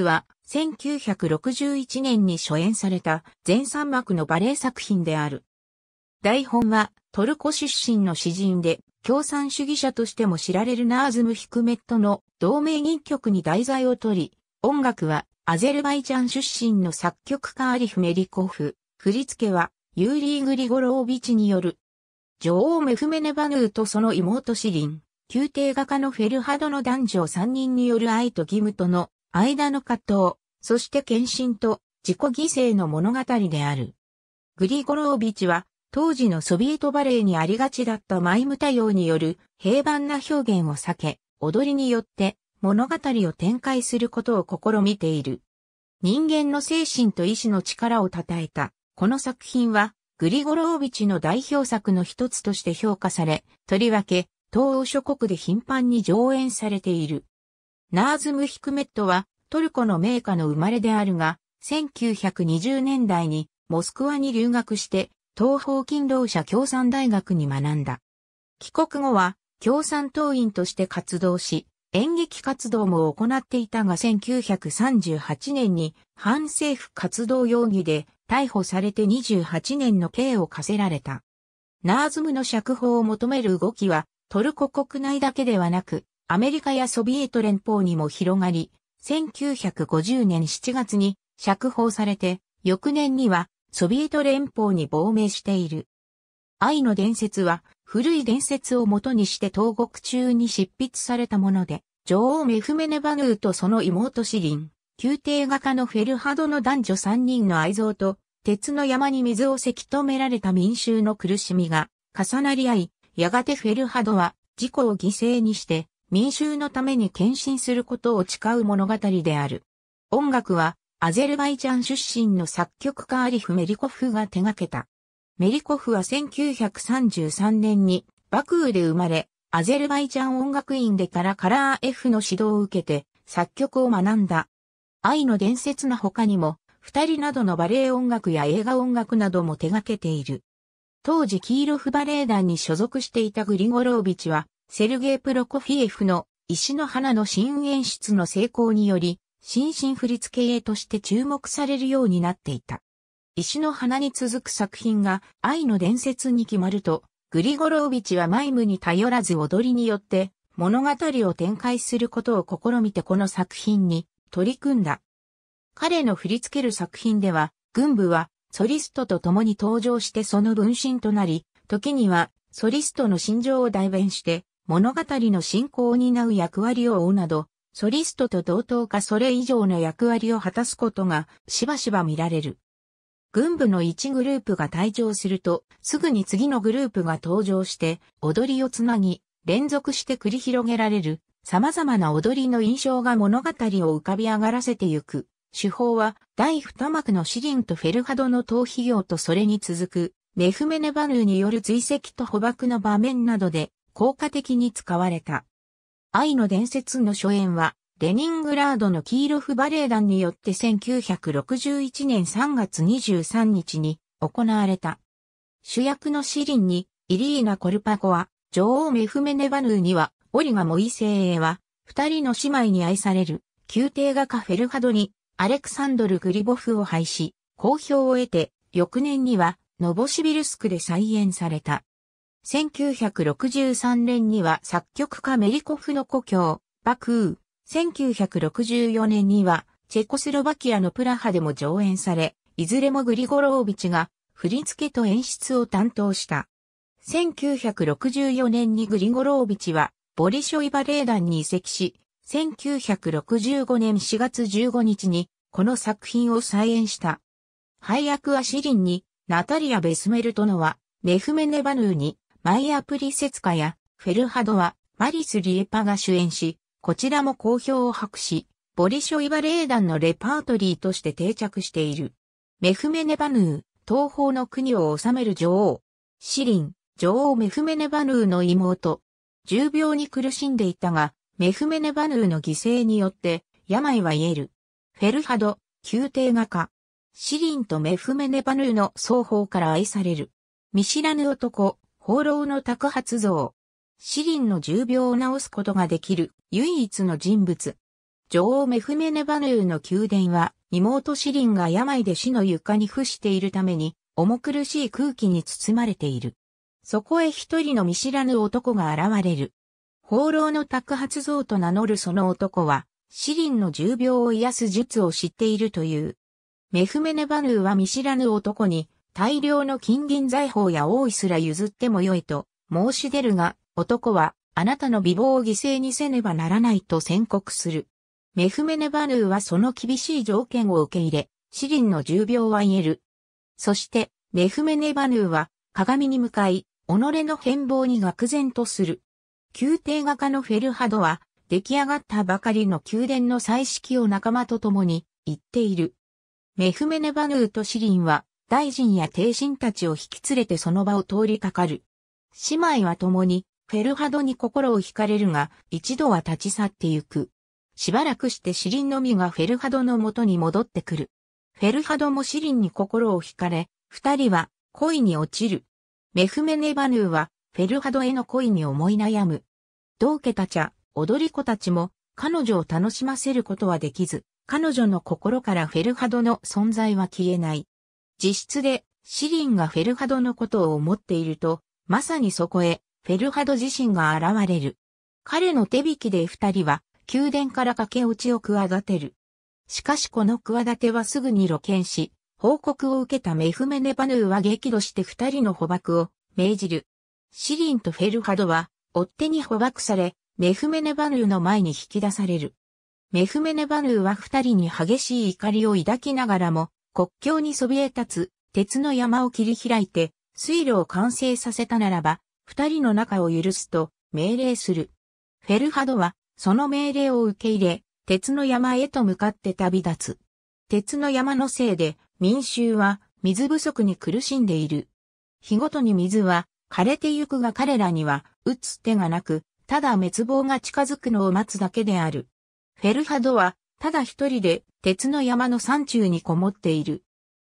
は1961年に初演された全三幕のバレエ作品である。台本はトルコ出身の詩人で共産主義者としても知られるナーズム・ヒクメットの同名人曲に題材を取り、音楽はアゼルバイジャン出身の作曲家アリフ・メリコフ、振り付けはユーリー・グリゴロービチによる。女王メフメネバヌーとその妹シリン、宮廷画家のフェルハドの男女3人による愛と義務との間の葛藤、そして献身と自己犠牲の物語である。グリゴロービチは、当時のソビエトバレエにありがちだったマイム多様による平凡な表現を避け、踊りによって物語を展開することを試みている。人間の精神と意志の力を称えた、この作品は、グリゴロービチの代表作の一つとして評価され、とりわけ、東欧諸国で頻繁に上演されている。ナーズム・ヒクメットはトルコの名家の生まれであるが、1920年代にモスクワに留学して東方勤労者共産大学に学んだ。帰国後は共産党員として活動し、演劇活動も行っていたが1938年に反政府活動容疑で逮捕されて28年の刑を課せられた。ナーズムの釈放を求める動きはトルコ国内だけではなくアメリカやソビエト連邦にも広がり、1950年7月に釈放されて、翌年にはソビエト連邦に亡命している。愛の伝説は古い伝説をもとにして東国中に執筆されたもので、女王メフメネバヌーとその妹シリン、宮廷画家のフェルハドの男女3人の愛憎と、鉄の山に水をせき止められた民衆の苦しみが重なり合い、やがてフェルハドは事故を犠牲にして民衆のために献身することを誓う物語である。音楽は、アゼルバイジャン出身の作曲家アリフ・メリコフが手掛けた。メリコフは1933年にバクーで生まれ、アゼルバイジャン音楽院でからカラー F の指導を受けて作曲を学んだ。愛の伝説の他にも、二人などのバレエ音楽や映画音楽なども手掛けている。当時黄色フバレエ団に所属していたグリゴロービチは、セルゲイ・プロコフィエフの石の花の新演出の成功により、新進振付絵として注目されるようになっていた。石の花に続く作品が愛の伝説に決まると、グリゴロービチはマイムに頼らず踊りによって物語を展開することを試みてこの作品に取り組んだ。彼の振り付ける作品では、軍部はソリストと共に登場してその分身となり、時にはソリストの心情を代弁して物語の進行を担う役割を負うなど、ソリストと同等かそれ以上の役割を果たすことがしばしば見られる。軍部の1グループが退場すると、すぐに次のグループが登場して、踊りをつなぎ、連続して繰り広げられる、様々な踊りの印象が物語を浮かび上がらせてゆく。手法は、第二幕のシリンとフェルハドの逃避業とそれに続く、メフメネバヌーによる追跡と捕獲の場面などで効果的に使われた。愛の伝説の初演は、レニングラードのキーロフバレエ団によって1961年3月23日に行われた。主役のシリンに、イリーナ・コルパコは、女王メフメネバヌーには、オリガ・モイセイエは、二人の姉妹に愛される、宮廷画家フェルハドに、アレクサンドル・グリボフを廃止、好評を得て、翌年には、ノボシビルスクで再演された。1963年には作曲家メリコフの故郷、バクー。1964年にはチェコスロバキアのプラハでも上演され、いずれもグリゴロービチが振り付けと演出を担当した。1964年にグリゴロービチはボリショイバレエ団に移籍し、1965年4月15日にこの作品を再演した。配役はシリンにナタリア・ベスメルトノは、メフメネバヌーに、マイア・プリセツカやフェルハドはマリス・リエパが主演し、こちらも好評を博し、ボリショイバレエ団のレパートリーとして定着している。メフメネバヌー、東方の国を治める女王。シリン、女王メフメネバヌーの妹。重病に苦しんでいたが、メフメネバヌーの犠牲によって、病は癒える。フェルハド、宮廷画家。シリンとメフメネバヌーの双方から愛される。見知らぬ男、放浪の宅発像。シリンの重病を治すことができる唯一の人物。女王メフメネバヌーの宮殿は妹シリンが病で死の床に伏しているために重苦しい空気に包まれている。そこへ一人の見知らぬ男が現れる。放浪の宅発像と名乗るその男は、シリンの重病を癒す術を知っているという。メフメネバヌーは見知らぬ男に大量の金銀財宝や王位すら譲ってもよいと申し出るが、男はあなたの美貌を犠牲にせねばならないと宣告する。メフメネバヌーはその厳しい条件を受け入れ、シリンの重病は言える。そして、メフメネバヌーは鏡に向かい、己の変貌に愕然とする。宮廷画家のフェルハドは、出来上がったばかりの宮殿の彩色を仲間と共に言っている。メフメネバヌーとシリンは大臣や帝臣たちを引き連れてその場を通りかかる。姉妹は共に、フェルハドに心を惹かれるが、一度は立ち去ってゆく。しばらくしてシリンのみがフェルハドの元に戻ってくる。フェルハドもシリンに心を惹かれ、二人は恋に落ちる。メフメネバヌーはフェルハドへの恋に思い悩む。道家たちや踊り子たちも彼女を楽しませることはできず、彼女の心からフェルハドの存在は消えない。自室でシリンがフェルハドのことを思っていると、まさにそこへフェルハド自身が現れる。彼の手引きで二人は宮殿から駆け落ちを企てる。しかしこの企てはすぐに露見し、報告を受けたメフメネパヌーは激怒して二人の捕獲を命じる。シリンとフェルハドは追っ手に捕獲され、メフメネバヌーの前に引き出される。メフメネバヌーは二人に激しい怒りを抱きながらも、国境にそびえ立つ鉄の山を切り開いて水路を完成させたならば、二人の仲を許すと命令する。フェルハドはその命令を受け入れ、鉄の山へと向かって旅立つ。鉄の山のせいで民衆は水不足に苦しんでいる。日ごとに水は枯れてゆくが彼らには打つ手がなく、ただ滅亡が近づくのを待つだけである。フェルハドはただ一人で鉄の山の山中にこもっている。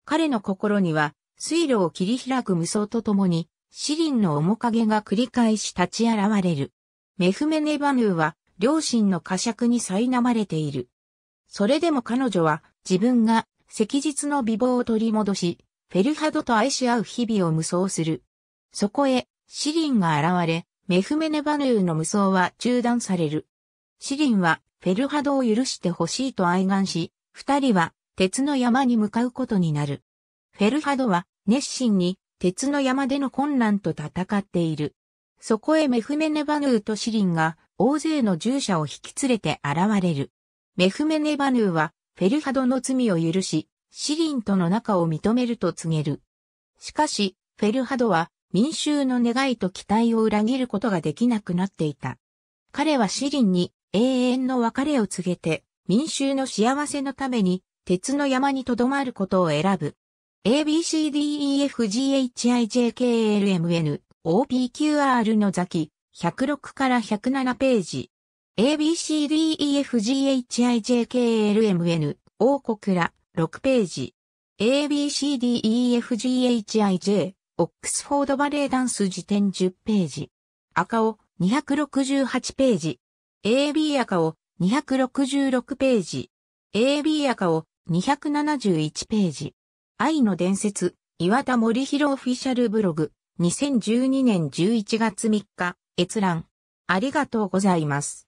彼の心には水路を切り開く無双とともに、シリンの面影が繰り返し立ち現れる。メフメネバヌーは両親の呵責に苛まれている。それでも彼女は自分が赤日の美貌を取り戻し、フェルハドと愛し合う日々を無双する。そこへシリンが現れ、メフメネバヌーの無双は中断される。シリンはフェルハドを許してほしいと哀願し、二人は鉄の山に向かうことになる。フェルハドは熱心に鉄の山での混乱と戦っている。そこへメフメネバヌーとシリンが大勢の従者を引き連れて現れる。メフメネバヌーはフェルハドの罪を許し、シリンとの仲を認めると告げる。しかし、フェルハドは民衆の願いと期待を裏切ることができなくなっていた。彼はシリンに永遠の別れを告げて、民衆の幸せのために、鉄の山に留まることを選ぶ。ABCDEFGHIJKLMN OPQR のザキ106から107ページ ABCDEFGHIJKLMN 王国ら6ページ ABCDEFGHIJ オックスフォードバレーダンス辞典10ページ赤尾268ページ AB 赤を266ページ。AB 赤を271ページ。愛の伝説、岩田森弘オフィシャルブログ、2012年11月3日、閲覧。ありがとうございます。